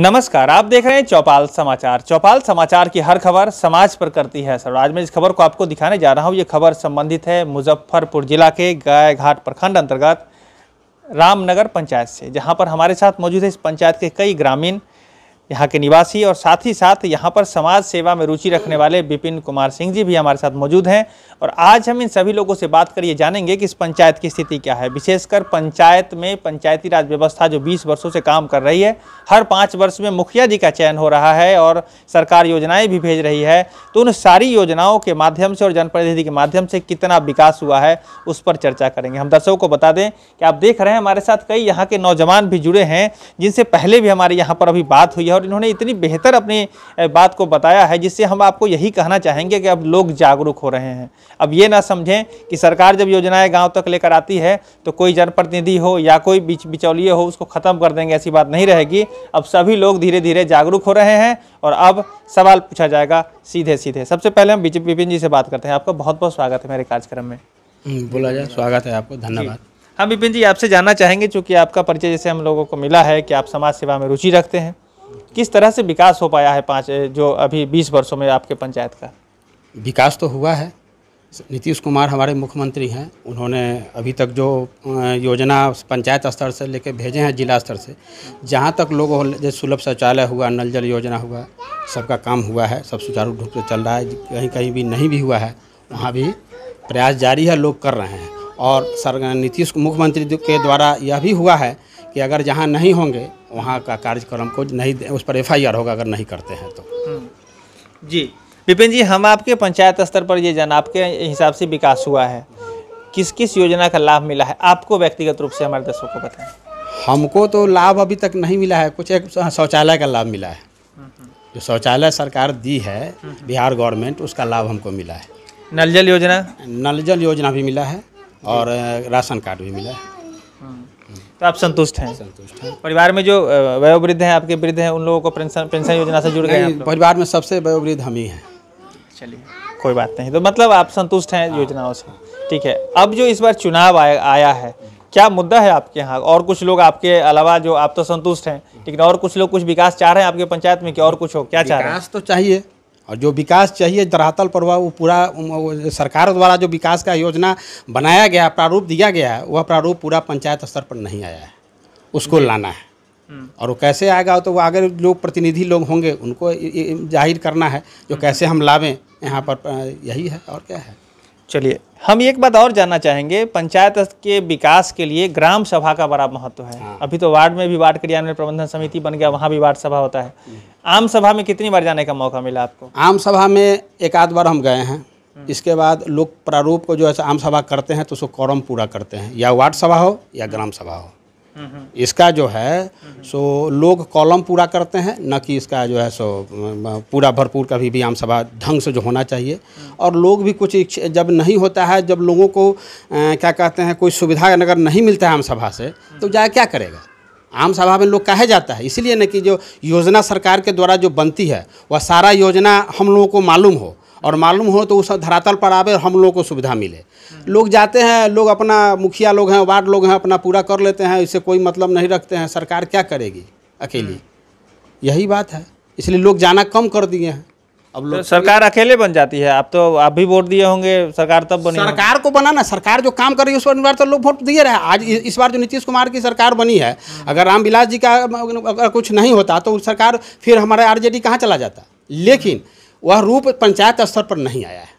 नमस्कार आप देख रहे हैं चौपाल समाचार चौपाल समाचार की हर खबर समाज पर करती है सर आज मैं इस खबर को आपको दिखाने जा रहा हूं ये खबर संबंधित है मुजफ्फरपुर जिला के गाय घाट प्रखंड अंतर्गत रामनगर पंचायत से जहां पर हमारे साथ मौजूद है इस पंचायत के कई ग्रामीण यहाँ के निवासी और साथ ही साथ यहाँ पर समाज सेवा में रुचि रखने वाले विपिन कुमार सिंह जी भी हमारे साथ मौजूद हैं और आज हम इन सभी लोगों से बात करिए जानेंगे कि इस पंचायत की स्थिति क्या है विशेषकर पंचायत में पंचायती राज व्यवस्था जो 20 वर्षों से काम कर रही है हर पाँच वर्ष में मुखिया जी का चयन हो रहा है और सरकार योजनाएँ भी भेज रही है तो उन सारी योजनाओं के माध्यम से और जनप्रतिनिधि के माध्यम से कितना विकास हुआ है उस पर चर्चा करेंगे हम दर्शकों को बता दें कि आप देख रहे हैं हमारे साथ कई यहाँ के नौजवान भी जुड़े हैं जिनसे पहले भी हमारे यहाँ पर अभी बात हुई है और इन्होंने इतनी बेहतर अपनी बात को बताया है जिससे हम आपको यही कहना चाहेंगे कि अब लोग जागरूक हो रहे हैं अब ये ना समझें कि सरकार जब योजनाएं गांव तक लेकर आती है तो कोई जनप्रतिनिधि हो या कोई बीच बिचौलिए हो उसको ख़त्म कर देंगे ऐसी बात नहीं रहेगी अब सभी लोग धीरे धीरे जागरूक हो रहे हैं और अब सवाल पूछा जाएगा सीधे सीधे सबसे पहले हम विपिन जी से बात करते हैं आपका बहुत बहुत स्वागत है मेरे कार्यक्रम में हम्म, बोला जाए स्वागत है आपको धन्यवाद हम हाँ, विपिन जी आपसे जानना चाहेंगे चूँकि आपका परिचय जैसे हम लोगों को मिला है कि आप समाज सेवा में रुचि रखते हैं किस तरह से विकास हो पाया है पाँच जो अभी बीस वर्षों में आपके पंचायत का विकास तो हुआ है नीतीश कुमार हमारे मुख्यमंत्री हैं उन्होंने अभी तक जो योजना पंचायत स्तर से लेकर भेजे हैं जिला स्तर से जहाँ तक लोगों जैसे सुलभ शौचालय हुआ नल जल योजना हुआ सबका काम हुआ है सब सुचारू रूप से चल रहा है कहीं कहीं भी नहीं भी हुआ है वहाँ भी प्रयास जारी है लोग कर रहे हैं और सर नीतीश मुख्यमंत्री के द्वारा यह भी हुआ है कि अगर जहाँ नहीं होंगे वहाँ का कार्यक्रम को नहीं उस पर एफआईआर होगा अगर नहीं करते हैं तो हम्म। जी विपिन जी हम आपके पंचायत स्तर पर ये जान आपके हिसाब से विकास हुआ है किस किस योजना का लाभ मिला है आपको व्यक्तिगत रूप से हमारे दर्शकों को बताएं हमको तो लाभ अभी तक नहीं मिला है कुछ एक शौचालय का लाभ मिला है हम्म। जो शौचालय सरकार दी है हम्म। बिहार गवर्नमेंट उसका लाभ हमको मिला है नल जल योजना नल जल योजना भी मिला है और राशन कार्ड भी मिला है तो आप संतुष्ट हैं संतुष्ट हैं परिवार में जो वयोवृद्ध हैं आपके वृद्ध हैं उन लोगों को पेंशन पेंशन योजना से जुड़ गए हैं परिवार में सबसे वयोवृद्ध हम ही हैं चलिए कोई बात नहीं तो मतलब आप संतुष्ट हैं योजनाओं से ठीक है अब जो इस बार चुनाव आया आया है क्या मुद्दा है आपके यहाँ और कुछ लोग आपके अलावा जो आप तो संतुष्ट हैं लेकिन और कुछ लोग कुछ विकास चाह रहे हैं आपके पंचायत में कि और कुछ हो क्या चाह रहे हैं तो चाहिए और जो विकास चाहिए धरातल पर वह वो पूरा सरकार द्वारा जो विकास का योजना बनाया गया प्रारूप दिया गया है वह प्रारूप पूरा पंचायत स्तर पर नहीं आया है उसको लाना है हम्म। और वो कैसे आएगा तो वो आगे लोग प्रतिनिधि लोग होंगे उनको जाहिर करना है जो हम्म। कैसे हम लावें यहाँ पर यही है और क्या है चलिए हम एक बात और जानना चाहेंगे पंचायत के विकास के लिए ग्राम सभा का बड़ा महत्व है हाँ। अभी तो वार्ड में भी वार्ड क्रियान्वयन प्रबंधन समिति बन गया वहाँ भी वार्ड सभा होता है आम सभा में कितनी बार जाने का मौका मिला आपको आम सभा में एक आध बार हम गए हैं इसके बाद लोग प्रारूप को जो है आम सभा करते हैं तो उसको कौरम पूरा करते हैं या वार्ड सभा हो या ग्राम सभा हो इसका जो है सो लोग कॉलम पूरा करते हैं न कि इसका जो है सो पूरा भरपूर कभी भी आम सभा ढंग से जो होना चाहिए और लोग भी कुछ जब नहीं होता है जब लोगों को क्या कहते हैं कोई सुविधा अगर नहीं मिलता है आम सभा से तो जाए क्या करेगा आम सभा में लोग कहे जाता है इसीलिए न कि जो योजना सरकार के द्वारा जो बनती है वह सारा योजना हम लोगों को मालूम हो और मालूम हो तो उस धरातल पर आवे और हम लोगों को सुविधा मिले लोग जाते हैं लोग अपना मुखिया लोग हैं वार्ड लोग हैं अपना पूरा कर लेते हैं इससे कोई मतलब नहीं रखते हैं सरकार क्या करेगी अकेली यही बात है इसलिए लोग जाना कम कर दिए हैं अब लोग तो सरकार अकेले बन जाती है आप तो आप भी वोट दिए होंगे सरकार तब बनी सरकार को बनाना सरकार जो काम कर रही है उस पर अनिवार्य तो लोग वोट दिए रहे आज इस बार जो नीतीश कुमार की सरकार बनी है अगर रामविलास जी का अगर कुछ नहीं होता तो सरकार फिर हमारा आरजेडी कहाँ चला जाता लेकिन वह रूप पंचायत स्तर पर नहीं आया है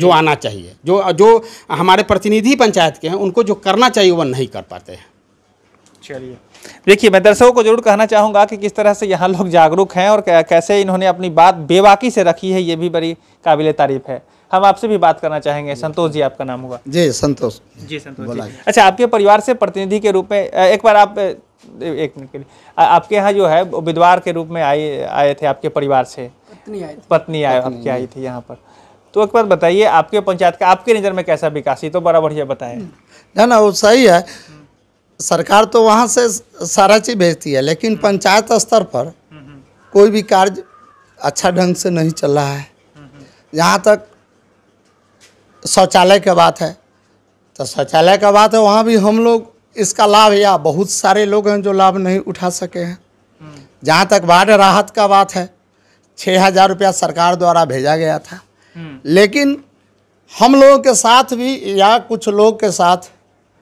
जो आना चाहिए जो जो हमारे प्रतिनिधि पंचायत के हैं उनको जो करना चाहिए वह नहीं कर पाते हैं चलिए देखिए मैं दर्शकों को जरूर कहना चाहूँगा कि किस तरह से यहाँ लोग जागरूक हैं और कैसे इन्होंने अपनी बात बेबाकी से रखी है ये भी बड़ी काबिल तारीफ है हम आपसे भी बात करना चाहेंगे संतोष जी आपका नाम होगा जी संतोष जी संतोष जी अच्छा आपके परिवार से प्रतिनिधि के रूप में एक बार आप एक मिनट के लिए आपके यहाँ जो है विधवार के रूप में आए आए थे आपके परिवार से पत्नी आई आए आपकी आई थी यहाँ पर तो एक बार बताइए आपके पंचायत का आपके नज़र में कैसा विकास ये तो बड़ा बढ़िया बताए हम्म। ना ना वो सही है सरकार तो वहाँ से सारा चीज़ भेजती है लेकिन हम्म। पंचायत स्तर पर हम्म, कोई भी कार्य अच्छा ढंग से नहीं चल रहा है यहाँ तक शौचालय के बात है तो शौचालय का बात है वहाँ भी हम लोग इसका लाभ या बहुत सारे लोग हैं जो लाभ नहीं उठा सके हैं हम्म। जहाँ तक बाढ़ राहत का बात है छः हज़ार रुपया सरकार द्वारा भेजा गया था हम्म। लेकिन हम लोगों के साथ भी या कुछ लोग के साथ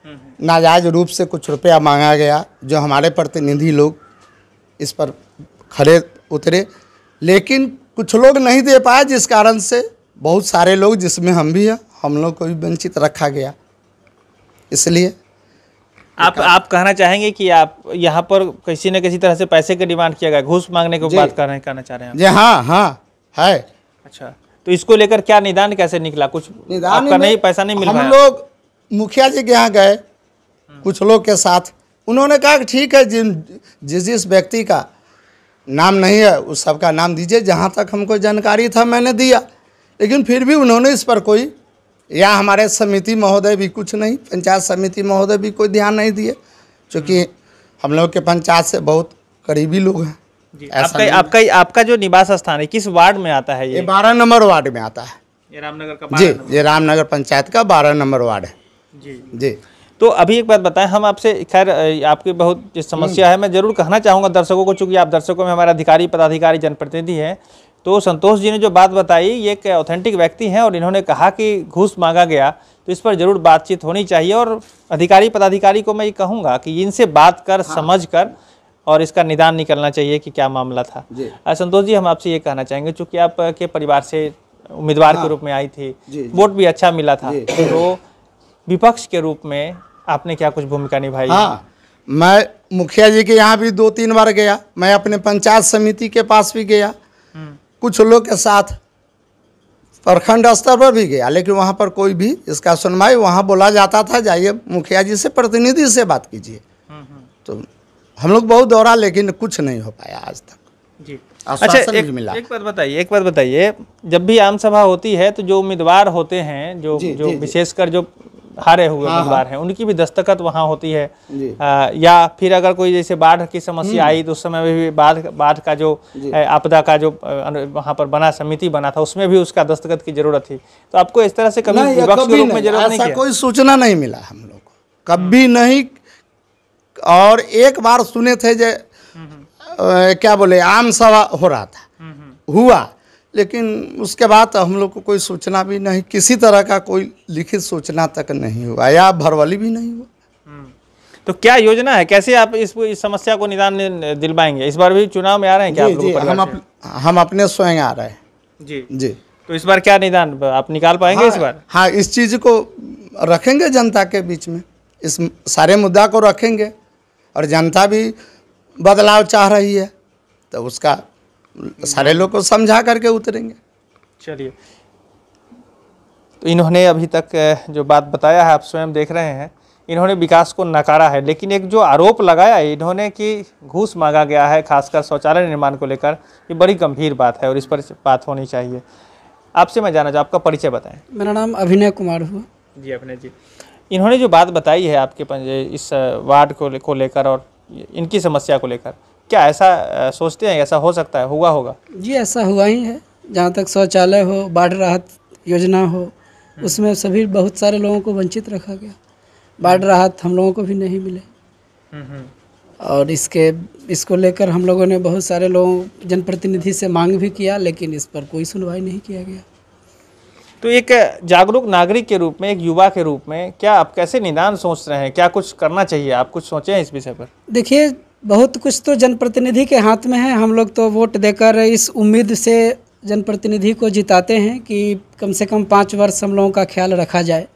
हम्म। नाजायज रूप से कुछ रुपया मांगा गया जो हमारे प्रतिनिधि लोग इस पर खड़े उतरे लेकिन कुछ लोग नहीं दे पाए जिस कारण से बहुत सारे लोग जिसमें हम भी हैं हम लोग को भी वंचित रखा गया इसलिए आप आप कहना चाहेंगे कि आप यहाँ पर किसी न किसी तरह से पैसे का डिमांड किया गया घूस मांगने को बात कर रहे कहना चाह रहे हैं जी हाँ हाँ है अच्छा तो इसको लेकर क्या निदान कैसे निकला कुछ निदान आपका नहीं पैसा नहीं मिला हम लोग मुखिया जी के यहाँ गए हम्म। कुछ लोग के साथ उन्होंने कहा कि ठीक है जिन जिस जिस व्यक्ति का नाम नहीं है उस सबका नाम दीजिए जहाँ तक हमको जानकारी था मैंने दिया लेकिन फिर भी उन्होंने इस पर कोई या हमारे समिति महोदय भी कुछ नहीं पंचायत समिति महोदय भी कोई ध्यान नहीं दिए क्योंकि हम लोग के पंचायत से बहुत करीबी लोग हैं आपका आपका आपका जो निवास स्थान है किस वार्ड में आता है ये, बारह नंबर वार्ड में आता है ये रामनगर का जी ये रामनगर पंचायत का बारह नंबर वार्ड है जी जी तो अभी एक बात बताएं हम आपसे खैर आपकी बहुत समस्या हम्म। है मैं जरूर कहना चाहूँगा दर्शकों को चूँकि आप दर्शकों में हमारे अधिकारी पदाधिकारी जनप्रतिनिधि हैं तो संतोष जी ने जो बात बताई ये एक ऑथेंटिक व्यक्ति हैं और इन्होंने कहा कि घूस मांगा गया तो इस पर ज़रूर बातचीत होनी चाहिए और अधिकारी पदाधिकारी को मैं ये कहूँगा कि इनसे बात कर हाँ। समझ कर और इसका निदान निकलना चाहिए कि क्या मामला था संतोष जी हम आपसे ये कहना चाहेंगे चूँकि आप के परिवार से उम्मीदवार हाँ। के रूप में आई थी वोट भी अच्छा मिला था तो विपक्ष के रूप में आपने क्या कुछ भूमिका निभाई हाँ मैं मुखिया जी के यहाँ भी दो तीन बार गया मैं अपने पंचायत समिति के पास भी गया हम्म। कुछ लोग के साथ प्रखंड स्तर पर भी गया लेकिन वहाँ पर कोई भी इसका सुनवाई वहाँ बोला जाता था जाइए मुखिया जी से प्रतिनिधि से बात कीजिए तो हम लोग बहुत दौरा लेकिन कुछ नहीं हो पाया आज तक जी अच्छा एक मिला एक बात बताइए एक बात बताइए जब भी आम सभा होती है तो जो उम्मीदवार होते हैं जो जी, जो विशेषकर जो हारे हुए हाँ, हाँ। उम्मीदवार हैं उनकी भी दस्तखत वहाँ होती है आ, या फिर अगर कोई जैसे बाढ़ की समस्या हम्म। आई तो उस समय भी बाढ़ बाढ़ का जो आपदा का जो वहाँ पर बना समिति बना था उसमें भी उसका दस्तखत की जरूरत थी तो आपको इस तरह से कभी विपक्ष के रूप में जरूरत नहीं कोई सूचना नहीं मिला हम लोग कभी हम्म। नहीं और एक बार सुने थे जो हम्म, क्या बोले आम सभा हो रहा था हुआ लेकिन उसके बाद हम लोग को कोई सूचना भी नहीं किसी तरह का कोई लिखित सूचना तक नहीं हुआ या भरवली भी नहीं हुआ हम्म। तो क्या योजना है कैसे आप इस इस समस्या को निदान दिलवाएंगे इस बार भी चुनाव में आ रहे हैं क्या जी, आप हम अप, हम अपने स्वयं आ रहे हैं जी जी तो इस बार क्या निदान आप निकाल पाएंगे हाँ, इस बार हाँ इस चीज़ को रखेंगे जनता के बीच में इस सारे मुद्दा को रखेंगे और जनता भी बदलाव चाह रही है तो उसका सारे लोग को समझा करके उतरेंगे चलिए तो इन्होंने अभी तक जो बात बताया है आप स्वयं देख रहे हैं इन्होंने विकास को नकारा है लेकिन एक जो आरोप लगाया है इन्होंने कि घूस मांगा गया है खासकर शौचालय निर्माण को लेकर ये बड़ी गंभीर बात है और इस पर बात होनी चाहिए आपसे मैं जाना चाहूँ आपका परिचय बताएं मेरा नाम अभिनय कुमार हुआ जी अभिनय जी इन्होंने जो बात बताई है आपके इस वार्ड को लेकर और इनकी समस्या को लेकर क्या ऐसा सोचते हैं ऐसा हो सकता है हुआ होगा जी ऐसा हुआ ही है जहाँ तक शौचालय हो बाढ़ राहत योजना हो हम्म। उसमें सभी बहुत सारे लोगों को वंचित रखा गया बाढ़ राहत हम लोगों को भी नहीं मिले हम्म, हम्म। और इसके इसको लेकर हम लोगों ने बहुत सारे लोगों जनप्रतिनिधि से मांग भी किया लेकिन इस पर कोई सुनवाई नहीं किया गया तो एक जागरूक नागरिक के रूप में एक युवा के रूप में क्या आप कैसे निदान सोच रहे हैं क्या कुछ करना चाहिए आप कुछ सोचें इस विषय पर देखिए बहुत कुछ तो जनप्रतिनिधि के हाथ में है हम लोग तो वोट देकर इस उम्मीद से जनप्रतिनिधि को जिताते हैं कि कम से कम पाँच वर्ष हम लोगों का ख्याल रखा जाए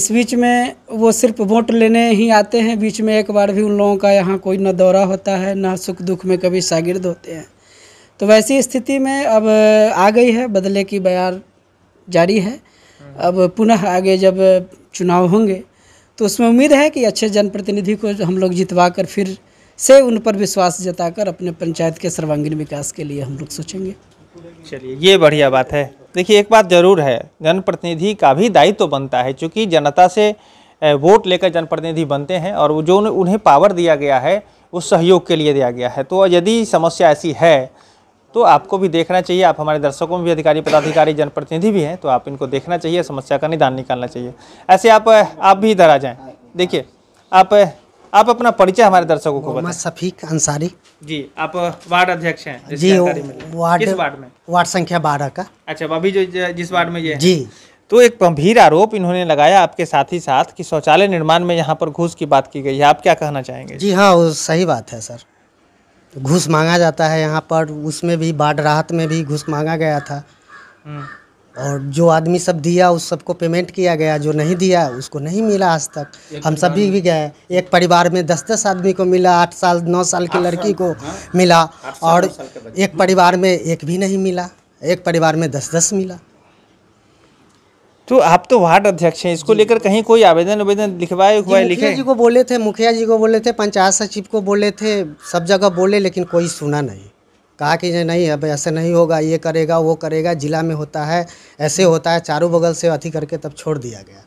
इस बीच में वो सिर्फ वोट लेने ही आते हैं बीच में एक बार भी उन लोगों का यहाँ कोई न दौरा होता है न सुख दुख में कभी शागिर्द होते हैं तो वैसी स्थिति में अब आ गई है बदले की बयार जारी है हम्म। अब पुनः आगे जब चुनाव होंगे तो उसमें उम्मीद है कि अच्छे जनप्रतिनिधि को हम लोग जितवा कर फिर से उन पर विश्वास जताकर अपने पंचायत के सर्वांगीण विकास के लिए हम लोग सोचेंगे चलिए ये बढ़िया बात है देखिए एक बात जरूर है जनप्रतिनिधि का भी दायित्व तो बनता है क्योंकि जनता से वोट लेकर जनप्रतिनिधि बनते हैं और जो उन्हें पावर दिया गया है वो सहयोग के लिए दिया गया है तो यदि समस्या ऐसी है तो आपको भी देखना चाहिए आप हमारे दर्शकों में भी अधिकारी पदाधिकारी जनप्रतिनिधि भी हैं तो आप इनको देखना चाहिए समस्या का निदान निकालना चाहिए ऐसे आप आप भी इधर आ जाएं देखिए आप आप अपना परिचय हमारे दर्शकों को बताएं शफीक अंसारी जी आप वार्ड अध्यक्ष हैं जी वार्ड किस वार्ड में वार्ड संख्या बारह का अच्छा अभी जो जिस वार्ड में ये जी तो एक गंभीर आरोप इन्होंने लगाया आपके साथ ही साथ कि शौचालय निर्माण में यहाँ पर घूस की बात की गई है आप क्या कहना चाहेंगे जी हाँ सही बात है सर घूस मांगा जाता है यहाँ पर उसमें भी बाढ़ राहत में भी घूस मांगा गया था हम्म। और जो आदमी सब दिया उस सबको पेमेंट किया गया जो नहीं दिया उसको नहीं मिला आज तक हम सभी भी गए एक परिवार में दस दस आदमी को मिला आठ साल नौ साल की लड़की को हाँ। मिला और एक परिवार में एक भी नहीं मिला एक परिवार में दस दस मिला तो आप तो वार्ड अध्यक्ष हैं इसको लेकर कहीं कोई आवेदन आवेदन लिखवाए हुआ लिखे जी को बोले थे मुखिया जी को बोले थे पंचायत सचिव को बोले थे सब जगह बोले लेकिन कोई सुना नहीं कहा कि ये नहीं अब ऐसे नहीं होगा ये करेगा वो करेगा जिला में होता है ऐसे होता है चारों बगल से अथी करके तब छोड़ दिया गया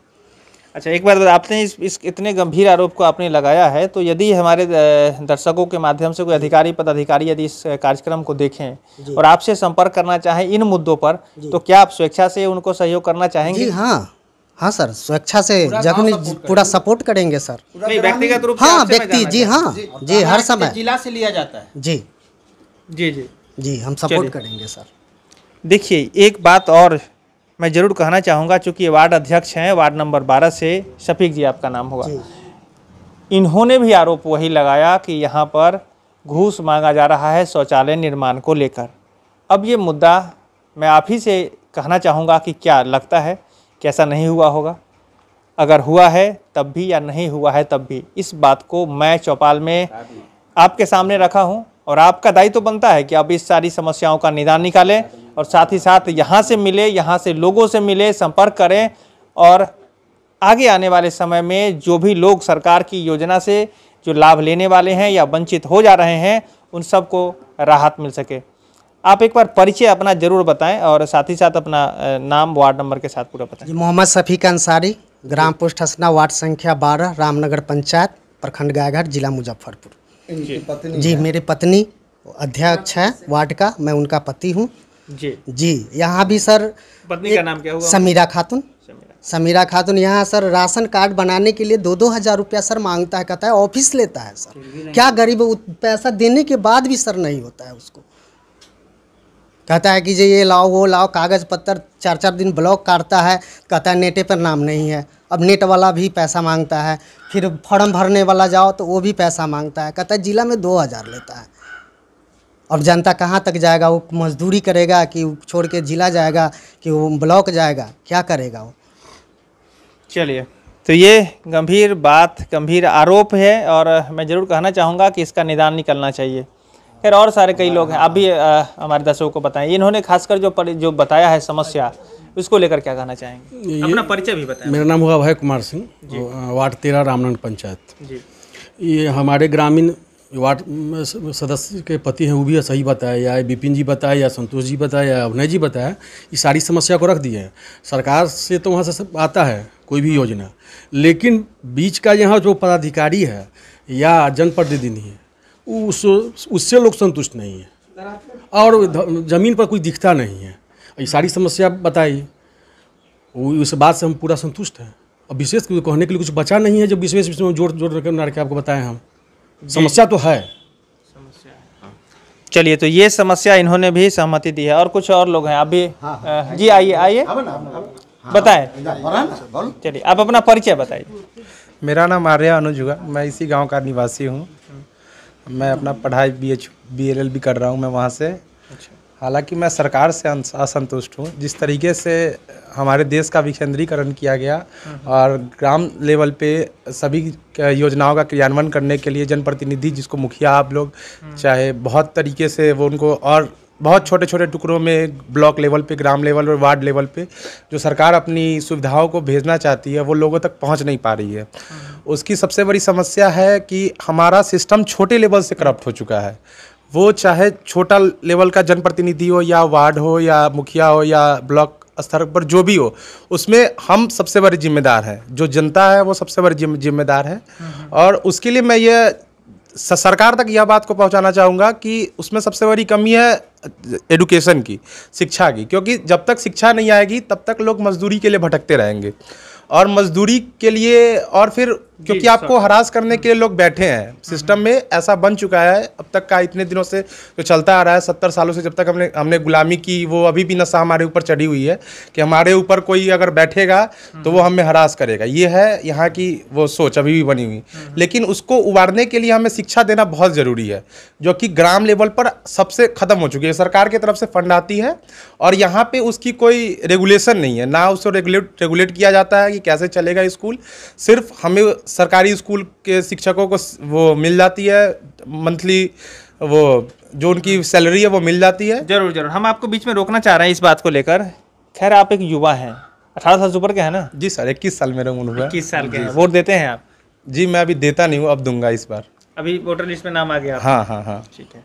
अच्छा एक बार आपने इस, इस इतने गंभीर आरोप को आपने लगाया है तो यदि हमारे दर्शकों के माध्यम से कोई अधिकारी पदाधिकारी यदि इस कार्यक्रम को देखें और आपसे संपर्क करना चाहें इन मुद्दों पर तो क्या आप स्वेच्छा से उनको सहयोग करना चाहेंगे जी हाँ हाँ सर स्वेच्छा से जखनी पूरा सपोर्ट करेंगे सर व्यक्तिगत रूप हाँ व्यक्ति जी हाँ जी हर समय जिला से लिया जाता है जी जी जी जी हम सपोर्ट करेंगे सर देखिए एक बात और मैं ज़रूर कहना चाहूँगा चूँकि वार्ड अध्यक्ष हैं वार्ड नंबर बारह से शफीक जी आपका नाम होगा इन्होंने भी आरोप वही लगाया कि यहाँ पर घूस मांगा जा रहा है शौचालय निर्माण को लेकर अब ये मुद्दा मैं आप ही से कहना चाहूँगा कि क्या लगता है कैसा नहीं हुआ होगा अगर हुआ है तब भी या नहीं हुआ है तब भी इस बात को मैं चौपाल में आपके सामने रखा हूँ और आपका दायित्व तो बनता है कि आप इस सारी समस्याओं का निदान निकालें और साथ ही साथ यहाँ से मिले यहाँ से लोगों से मिले संपर्क करें और आगे आने वाले समय में जो भी लोग सरकार की योजना से जो लाभ लेने वाले हैं या वंचित हो जा रहे हैं उन सबको राहत मिल सके आप एक बार परिचय अपना ज़रूर बताएं और साथ ही साथ अपना नाम वार्ड नंबर के साथ पूरा बताएं मोहम्मद शफीक अंसारी ग्राम पोस्ट हसना वार्ड संख्या बारह रामनगर पंचायत प्रखंड गायघाट जिला मुजफ्फरपुर पत्नी जी मेरे पत्नी अध्यक्ष है वार्ड का मैं उनका पति हूँ जी जी यहाँ भी सर पत्नी का नाम क्या हुआ समीरा खातून समीरा खातून यहाँ सर राशन कार्ड बनाने के लिए दो दो हज़ार रुपया सर मांगता है कहता है ऑफिस लेता है सर क्या गरीब पैसा देने के बाद भी सर नहीं होता है उसको कहता है कि जी ये लाओ वो लाओ कागज़ पत्तर चार चार दिन ब्लॉक काटता है कहता है नेटे पर नाम नहीं है अब नेट वाला भी पैसा मांगता है फिर फॉर्म भरने वाला जाओ तो वो भी पैसा मांगता है कहता है ज़िला में दो हज़ार लेता है अब जनता कहाँ तक जाएगा वो मजदूरी करेगा कि छोड़ के ज़िला जाएगा कि वो ब्लॉक जाएगा क्या करेगा वो चलिए तो ये गंभीर बात गंभीर आरोप है और मैं ज़रूर कहना चाहूँगा कि इसका निदान निकलना चाहिए खैर और सारे कई लोग हैं अभी भी हमारे दर्शकों को बताएं इन्होंने खासकर जो पर, जो बताया है समस्या उसको लेकर क्या कहना चाहेंगे अपना परिचय भी बताएं मेरा नाम हुआ अभय कुमार सिंह वार्ड तेरह रामनंद पंचायत ये हमारे ग्रामीण वार्ड सदस्य के पति हैं वो भी सही बताया या बिपिन जी बताए या संतोष जी बताए या अभिनय जी बताया ये सारी समस्या को रख दिए हैं सरकार से तो वहाँ से सब आता है कोई भी योजना लेकिन बीच का यहाँ जो पदाधिकारी है या जनप्रतिनिधि है उस उससे लोग संतुष्ट नहीं हैं और ज़मीन पर कुछ दिखता नहीं है ये सारी समस्या बताई उस बात से हम पूरा संतुष्ट हैं और विशेष कहने के लिए कुछ बचा नहीं है जो विशेष विषय में जोड़ जोड़ कर के आपको बताएं हम समस्या तो है हाँ। चलिए तो ये समस्या इन्होंने भी सहमति दी है और कुछ और लोग हैं आप भी हाँ, हाँ। जी आइए आइए बताए हाँ, चलिए आप अपना परिचय बताइए मेरा नाम आर्या अनुजुगा मैं इसी गांव का निवासी हूँ मैं अपना पढ़ाई B H B L L भी कर रहा हूँ मैं वहाँ से अच्छा। हालांकि मैं सरकार से असंतुष्ट हूँ जिस तरीके से हमारे देश का विकेंद्रीकरण किया गया हम्म। और ग्राम लेवल पे सभी योजनाओं का क्रियान्वयन करने के लिए जनप्रतिनिधि जिसको मुखिया आप लोग हम्म। चाहे बहुत तरीके से वो उनको और बहुत छोटे छोटे टुकड़ों में ब्लॉक लेवल पे ग्राम लेवल और वार्ड लेवल पे जो सरकार अपनी सुविधाओं को भेजना चाहती है वो लोगों तक पहुंच नहीं पा रही है हाँ। उसकी सबसे बड़ी समस्या है कि हमारा सिस्टम छोटे लेवल से करप्ट हो चुका है वो चाहे छोटा लेवल का जनप्रतिनिधि हो या वार्ड हो या मुखिया हो या ब्लॉक स्तर पर जो भी हो उसमें हम सबसे बड़े जिम्मेदार हैं जो जनता है वो सबसे बड़े जिम्मेदार है हाँ। और उसके लिए मैं ये सरकार तक यह बात को पहुंचाना चाहूँगा कि उसमें सबसे बड़ी कमी है एडुकेशन की शिक्षा की क्योंकि जब तक शिक्षा नहीं आएगी तब तक लोग मजदूरी के लिए भटकते रहेंगे और मजदूरी के लिए और फिर क्योंकि आपको हरास करने के लिए लोग बैठे हैं सिस्टम में ऐसा बन चुका है अब तक का इतने दिनों से जो चलता आ रहा है सत्तर सालों से जब तक हमने हमने गुलामी की वो अभी भी नशा हमारे ऊपर चढ़ी हुई है कि हमारे ऊपर कोई अगर बैठेगा तो वो हमें हरास करेगा ये है यहाँ की वो सोच अभी भी बनी हुई लेकिन उसको उबारने के लिए हमें शिक्षा देना बहुत ज़रूरी है जो कि ग्राम लेवल पर सबसे ख़त्म हो चुकी है सरकार की तरफ से फंड आती है और यहाँ पर उसकी कोई रेगुलेशन नहीं है ना उसको रेगुलेट रेगुलेट किया जाता है कि कैसे चलेगा स्कूल सिर्फ हमें सरकारी स्कूल के शिक्षकों को वो मिल जाती है मंथली वो जो उनकी सैलरी है वो मिल जाती है जरूर जरूर हम आपको बीच में रोकना चाह रहे हैं इस बात को लेकर खैर आप एक युवा हैं अठारह साल से ऊपर के हैं ना जी सर इक्कीस साल मेरा उम्र है इक्कीस साल के वोट देते हैं आप जी मैं अभी देता नहीं हूँ अब दूंगा इस बार अभी वोटर लिस्ट में नाम आ गया हाँ हाँ हाँ ठीक है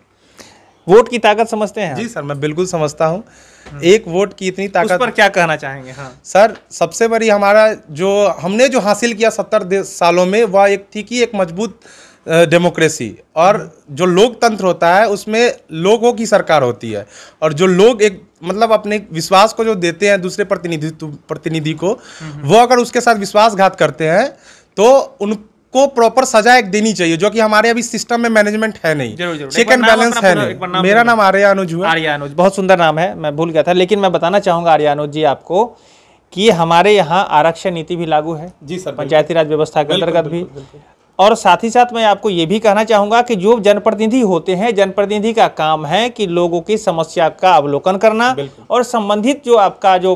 वोट की ताकत समझते हैं जी सर मैं बिल्कुल समझता हूँ एक वोट की इतनी ताकत उस पर क्या कहना चाहेंगे हाँ सर सबसे बड़ी हमारा जो हमने जो हासिल किया सत्तर सालों में वह एक थी कि एक मजबूत डेमोक्रेसी और जो लोकतंत्र होता है उसमें लोगों की सरकार होती है और जो लोग एक मतलब अपने विश्वास को जो देते हैं दूसरे प्रतिनिधि प्रतिनिधि को हम्म, हम्म। वो अगर उसके साथ विश्वासघात करते हैं तो उन को प्रॉपर सजा एक देनी चाहिए जो कि हमारे अभी सिस्टम में मैनेजमेंट है नहीं चेक एंड बैलेंस है नहीं मेरा नाम आर्य अनुज हुआ आर्य अनुज बहुत सुंदर नाम है मैं भूल गया था लेकिन मैं बताना चाहूंगा आर्य अनुज जी आपको कि हमारे यहाँ आरक्षण नीति भी लागू है जी सर पंचायती राज व्यवस्था के अंतर्गत भी और साथ ही साथ मैं आपको ये भी कहना चाहूँगा कि जो जनप्रतिनिधि होते हैं जनप्रतिनिधि का काम है कि लोगों की समस्या का अवलोकन करना और संबंधित जो आपका जो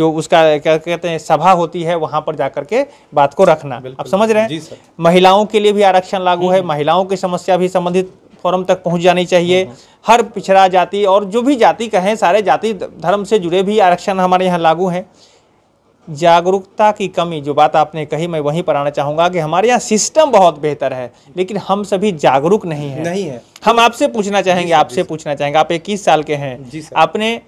जो उसका क्या कहते हैं सभा होती है वहाँ पर जाकर के बात को रखना आप समझ रहे हैं महिलाओं के लिए भी आरक्षण लागू है हम्म। महिलाओं की समस्या भी संबंधित फोरम तक पहुंच जानी चाहिए हम्म, हम्म। हर पिछड़ा जाति और जो भी जाति कहें सारे जाति धर्म से जुड़े भी आरक्षण हमारे यहाँ लागू हैं जागरूकता की कमी जो बात आपने कही मैं वहीं पर आना चाहूंगा कि हमारे यहाँ सिस्टम बहुत बेहतर है लेकिन हम सभी जागरूक नहीं है नहीं है हम आपसे पूछना चाहेंगे आपसे पूछना चाहेंगे आप इक्कीस साल के हैं आपने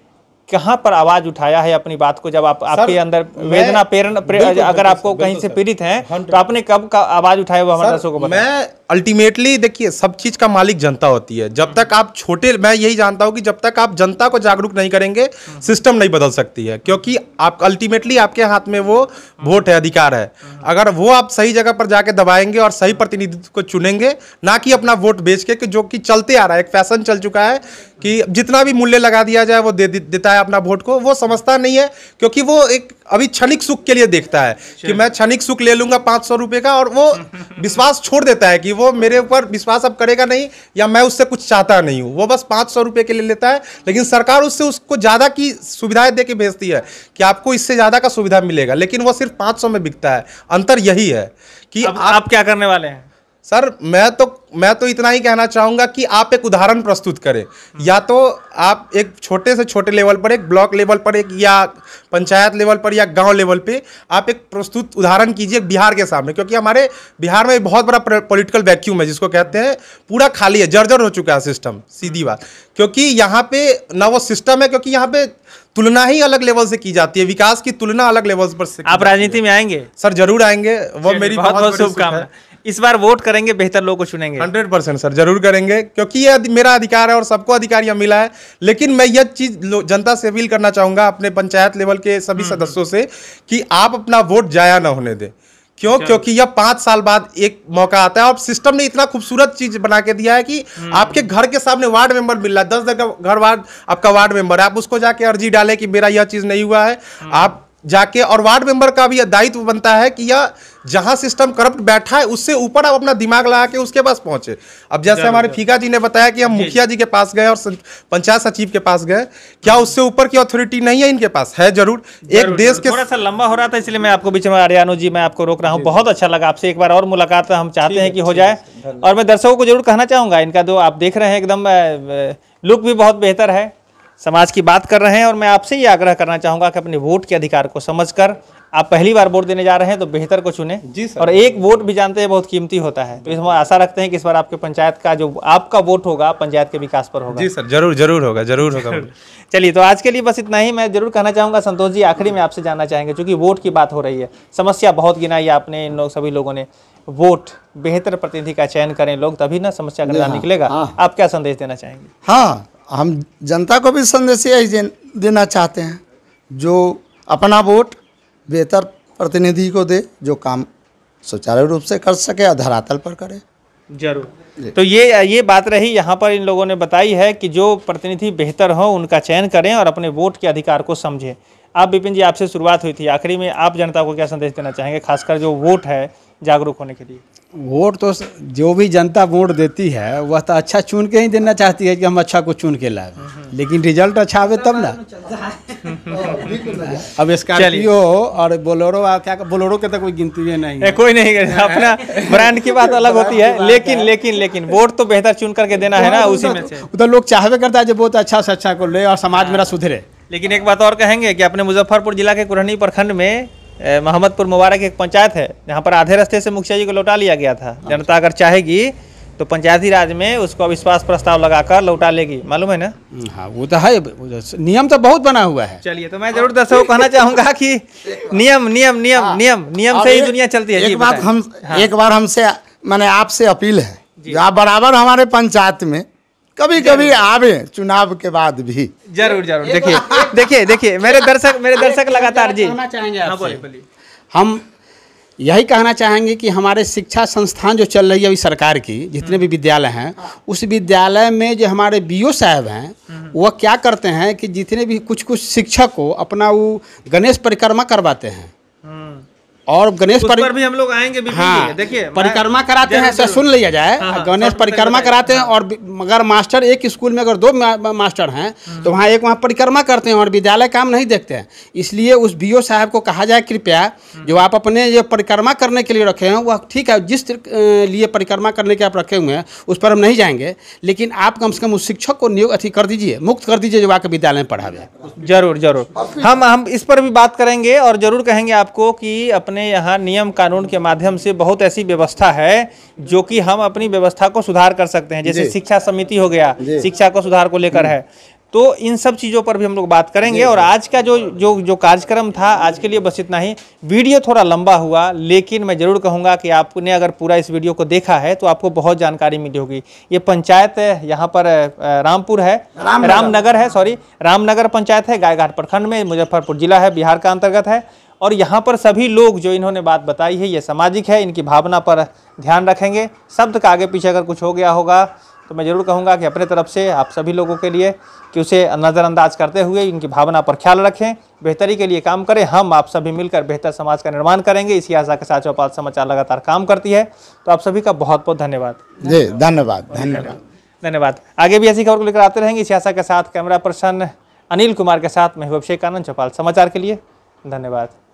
कहाँ पर आवाज उठाया है अपनी बात को जब आप आपके अंदर वेदना प्रेरणा अगर आपको कहीं से पीड़ित हैं तो आपने कब का आवाज उठाया वो हमारे दर्शकों को मैं अल्टीमेटली देखिए सब चीज़ का मालिक जनता होती है जब तक आप छोटे मैं यही जानता हूं कि जब तक आप जनता को जागरूक नहीं करेंगे सिस्टम नहीं बदल सकती है क्योंकि आप अल्टीमेटली आपके हाथ में वो वोट है अधिकार है अगर वो आप सही जगह पर जाके दबाएंगे और सही प्रतिनिधित्व को चुनेंगे ना कि अपना वोट बेच के कि जो कि चलते आ रहा है एक फैशन चल चुका है कि जितना भी मूल्य लगा दिया जाए वो दे देता है अपना वोट को वो समझता नहीं है क्योंकि वो एक अभी क्षणिक सुख के लिए देखता है कि अच्छा। मैं क्षणिक सुख ले लूंगा पांच सौ रुपये का और वो विश्वास छोड़ देता है कि वो मेरे ऊपर विश्वास अब करेगा नहीं या मैं उससे कुछ चाहता नहीं हूँ वो बस पाँच सौ रुपये के ले लेता है लेकिन सरकार उससे उसको ज़्यादा की सुविधाएं दे के भेजती है कि आपको इससे ज़्यादा का सुविधा मिलेगा लेकिन वो सिर्फ पाँच में बिकता है अंतर यही है कि आप, आप क्या करने वाले हैं सर मैं तो मैं तो इतना ही कहना चाहूँगा कि आप एक उदाहरण प्रस्तुत करें या तो आप एक छोटे से छोटे लेवल पर एक ब्लॉक लेवल पर एक या पंचायत लेवल पर या गांव लेवल पे आप एक प्रस्तुत उदाहरण कीजिए बिहार के सामने क्योंकि हमारे बिहार में बहुत बड़ा पॉलिटिकल वैक्यूम है जिसको कहते हैं पूरा खाली है जर्जर हो चुका है सिस्टम सीधी बात क्योंकि यहाँ पे न वो सिस्टम है क्योंकि यहाँ पे तुलना ही अलग लेवल से की जाती है विकास की तुलना अलग लेवल पर आप राजनीति में आएंगे सर जरूर आएंगे वह मेरी बहुत बहुत शुभकामना इस बार वोट करेंगे बेहतर लोगों को चुनेंगे हंड्रेड परसेंट सर जरूर करेंगे क्योंकि ये मेरा अधिकार है और सबको अधिकार यह मिला है लेकिन मैं यह चीज जनता से अपील करना चाहूंगा अपने पंचायत लेवल के सभी हम्म, सदस्यों हम्म। से कि आप अपना वोट जाया ना होने दें क्यों क्योंकि यह पांच साल बाद एक मौका आता है और सिस्टम ने इतना खूबसूरत चीज बना के दिया है कि हम्म। आपके घर के सामने वार्ड मेंबर मिल रहा है दस घर वार्ड आपका वार्ड मेंबर है आप उसको जाके अर्जी डालें कि मेरा यह चीज नहीं हुआ है आप जाके और वार्ड मेंबर का भी दायित्व बनता है कि यह जहां सिस्टम करप्ट बैठा है उससे ऊपर आप अपना दिमाग लगा के उसके पास पहुंचे अब जैसे हमारे फीका जी ने बताया कि हम मुखिया जी के पास गए और पंचायत सचिव के पास गए क्या उससे ऊपर की अथॉरिटी नहीं है इनके पास है जरूर एक देश के थोड़ा सा लंबा हो रहा था इसलिए मैं आपको बीच में आर्यानो जी मैं आपको रोक रहा हूँ बहुत अच्छा लगा आपसे एक बार और मुलाकात हम चाहते हैं कि हो जाए और मैं दर्शकों को जरूर कहना चाहूंगा इनका जो आप देख रहे हैं एकदम लुक भी बहुत बेहतर है समाज की बात कर रहे हैं और मैं आपसे ये आग्रह करना चाहूँगा कि अपने वोट के अधिकार को समझकर आप पहली बार वोट देने जा रहे हैं तो बेहतर को चुने जी सर और एक वोट भी जानते हैं बहुत कीमती होता है तो इसमें आशा रखते हैं कि इस बार आपके पंचायत का जो आपका वोट होगा पंचायत के विकास पर होगा जी सर जरूर जरूर होगा जरूर होगा चलिए तो आज के लिए बस इतना ही मैं जरूर कहना चाहूंगा संतोष जी आखिरी में आपसे जानना चाहेंगे चूंकि वोट की बात हो रही है समस्या बहुत गिनाई आपने इन लोग सभी लोगों ने वोट बेहतर प्रतिनिधि का चयन करें लोग तभी ना समस्या हाँ। निकलेगा हाँ। आप क्या संदेश देना चाहेंगे हाँ हम जनता को भी संदेश यही देना चाहते हैं जो अपना वोट बेहतर प्रतिनिधि को दे जो काम सुचारू रूप से कर सके या धरातल पर करे जरूर तो ये ये बात रही यहाँ पर इन लोगों ने बताई है कि जो प्रतिनिधि बेहतर हों उनका चयन करें और अपने वोट के अधिकार को समझें आप विपिन जी आपसे शुरुआत हुई थी आखिरी में आप जनता को क्या संदेश देना चाहेंगे खासकर जो वोट है जागरूक होने के लिए वोट तो जो भी जनता वोट देती है वह तो अच्छा चुन के ही देना चाहती है कि हम अच्छा को चुन के लाए लेकिन रिजल्ट अच्छा आवे तब ना अब स्कॉर्पियो और बोलोरो क्या बोलोरो के तो कोई गिनती नहीं है कोई नहीं अपना ब्रांड की बात अलग होती है लेकिन लेकिन लेकिन वोट तो बेहतर चुन करके देना है ना तो उसी में उधर लोग चाहवे करता है जो बहुत अच्छा से अच्छा को ले और समाज हाँ। मेरा सुधरे लेकिन एक बात और कहेंगे कि अपने मुजफ्फरपुर जिला के कुरहनी प्रखंड में मोहम्मदपुर मुबारक एक पंचायत है जहाँ पर आधे रास्ते से मुखिया जी को लौटा लिया गया था हाँ। जनता अगर चाहेगी तो पंचायती राज में उसको अविश्वास प्रस्ताव लगाकर लौटा लेगी मालूम है ना हम्म, हाँ वो तो है नियम तो बहुत बना हुआ है चलिए तो मैं जरूर दर्शकों कहना चाहूंगा कि नियम नियम नियम हाँ। नियम नियम से ही दुनिया चलती है एक बात हम हाँ। एक बार हमसे मैंने आपसे अपील है आप बराबर हमारे पंचायत में कभी कभी आवे चुनाव के बाद भी जरूर जरूर देखिए देखिए देखिए मेरे दर्शक मेरे दर्शक लगातार जी हाँ, हम यही कहना चाहेंगे कि हमारे शिक्षा संस्थान जो चल रही है अभी सरकार की जितने भी हम्म। विद्यालय हैं हाँ। उस विद्यालय में जो हमारे बीओ साहब हैं हम्म। वह क्या करते हैं कि जितने भी कुछ कुछ शिक्षक को अपना वो गणेश परिक्रमा करवाते हैं हम्म। और गणेश पर, भी हम लोग आएंगे भी हाँ देखिए परिक्रमा कराते हैं ऐसा सुन लिया जाए हाँ, हाँ गणेश परिक्रमा कराते हैं हाँ। और मगर मास्टर एक स्कूल में अगर दो मा, मास्टर हैं तो हम्म। वहाँ एक वहाँ परिक्रमा करते हैं और विद्यालय काम नहीं देखते हैं इसलिए उस बीओ साहब को कहा जाए कृपया हम्म। जो आप अपने ये परिक्रमा करने के लिए रखे हैं वह ठीक है जिस लिए परिक्रमा करने के आप रखे हुए हैं उस पर हम नहीं जाएंगे लेकिन आप कम से कम उस शिक्षक को नियोग अथी कर दीजिए मुक्त कर दीजिए जो आपके विद्यालय में जाए जरूर जरूर हम हम इस पर भी बात करेंगे और जरूर कहेंगे आपको कि अपने यहाँ नियम कानून के माध्यम से बहुत ऐसी व्यवस्था है जो कि हम अपनी व्यवस्था को सुधार कर सकते हैं जैसे शिक्षा समिति हो गया शिक्षा को सुधार को लेकर है तो इन सब चीज़ों पर भी हम लोग बात करेंगे और आज का जो जो जो कार्यक्रम था आज के लिए बस इतना ही वीडियो थोड़ा लंबा हुआ लेकिन मैं ज़रूर कहूँगा कि आपने अगर पूरा इस वीडियो को देखा है तो आपको बहुत जानकारी मिली होगी ये पंचायत यहाँ पर रामपुर है रामनगर राम है सॉरी रामनगर पंचायत है गायघाट प्रखंड में मुजफ्फरपुर जिला है बिहार का अंतर्गत है और यहाँ पर सभी लोग जो इन्होंने बात बताई है ये सामाजिक है इनकी भावना पर ध्यान रखेंगे शब्द का आगे पीछे अगर कुछ हो गया होगा तो मैं ज़रूर कहूँगा कि अपने तरफ से आप सभी लोगों के लिए कि उसे नज़रअंदाज करते हुए इनकी भावना पर ख्याल रखें बेहतरी के लिए काम करें हम आप सभी मिलकर बेहतर समाज का निर्माण करेंगे इसी आशा के साथ चौपाल समाचार लगातार काम करती है तो आप सभी का बहुत बहुत धन्यवाद जी धन्यवाद धन्यवाद धन्यवाद आगे भी ऐसी खबर को लेकर आते रहेंगे इसी आशा के साथ कैमरा पर्सन अनिल कुमार के साथ मैं अभिषेक आनंद चौपाल समाचार के लिए धन्यवाद